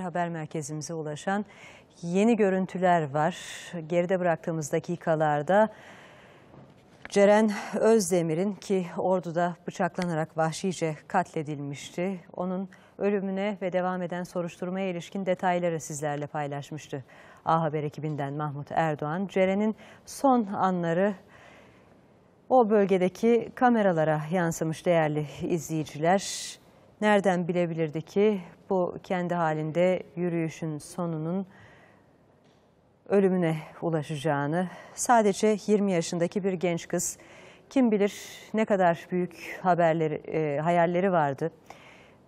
Haber merkezimize ulaşan yeni görüntüler var. Geride bıraktığımız dakikalarda Ceren Özdemir'in ki orduda bıçaklanarak vahşice katledilmişti. Onun ölümüne ve devam eden soruşturmaya ilişkin detayları sizlerle paylaşmıştı. A Haber ekibinden Mahmut Erdoğan, Ceren'in son anları o bölgedeki kameralara yansımış değerli izleyiciler. Nereden bilebilirdi ki bu kendi halinde yürüyüşün sonunun ölümüne ulaşacağını, sadece 20 yaşındaki bir genç kız kim bilir ne kadar büyük haberleri, e, hayalleri vardı.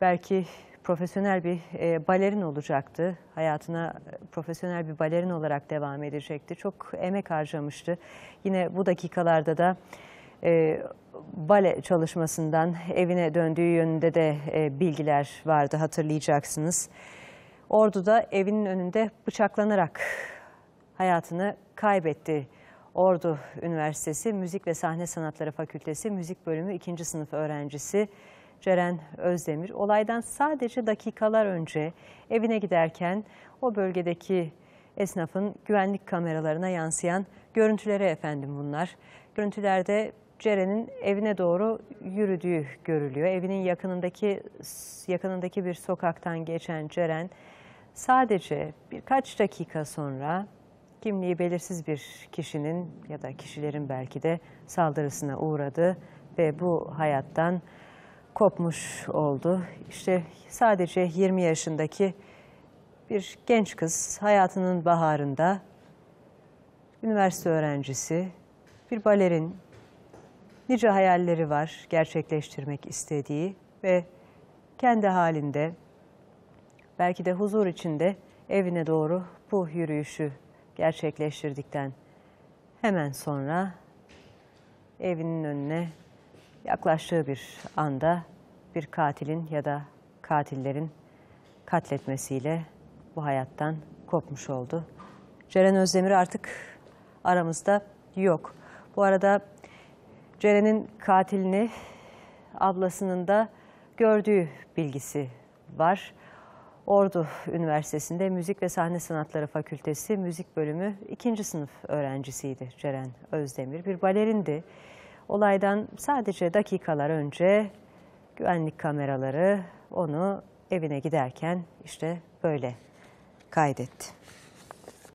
Belki profesyonel bir e, balerin olacaktı. Hayatına e, profesyonel bir balerin olarak devam edecekti. Çok emek harcamıştı. Yine bu dakikalarda da e, bale çalışmasından evine döndüğü yönünde de e, bilgiler vardı hatırlayacaksınız. Ordu'da evinin önünde bıçaklanarak hayatını kaybetti. Ordu Üniversitesi Müzik ve Sahne Sanatları Fakültesi Müzik Bölümü 2. sınıf öğrencisi Ceren Özdemir olaydan sadece dakikalar önce evine giderken o bölgedeki esnafın güvenlik kameralarına yansıyan görüntülere efendim bunlar. Görüntülerde Ceren'in evine doğru yürüdüğü görülüyor. Evinin yakınındaki yakınındaki bir sokaktan geçen Ceren sadece birkaç dakika sonra kimliği belirsiz bir kişinin ya da kişilerin belki de saldırısına uğradı ve bu hayattan kopmuş oldu. İşte sadece 20 yaşındaki bir genç kız hayatının baharında üniversite öğrencisi, bir balerin nice hayalleri var gerçekleştirmek istediği ve kendi halinde belki de huzur içinde evine doğru bu yürüyüşü gerçekleştirdikten hemen sonra evinin önüne yaklaştığı bir anda bir katilin ya da katillerin katletmesiyle bu hayattan kopmuş oldu. Ceren Özdemir artık aramızda yok. Bu arada Ceren'in katilini ablasının da gördüğü bilgisi var. Ordu Üniversitesi'nde Müzik ve Sahne Sanatları Fakültesi Müzik Bölümü ikinci sınıf öğrencisiydi Ceren Özdemir. Bir balerindi. Olaydan sadece dakikalar önce güvenlik kameraları onu evine giderken işte böyle kaydetti.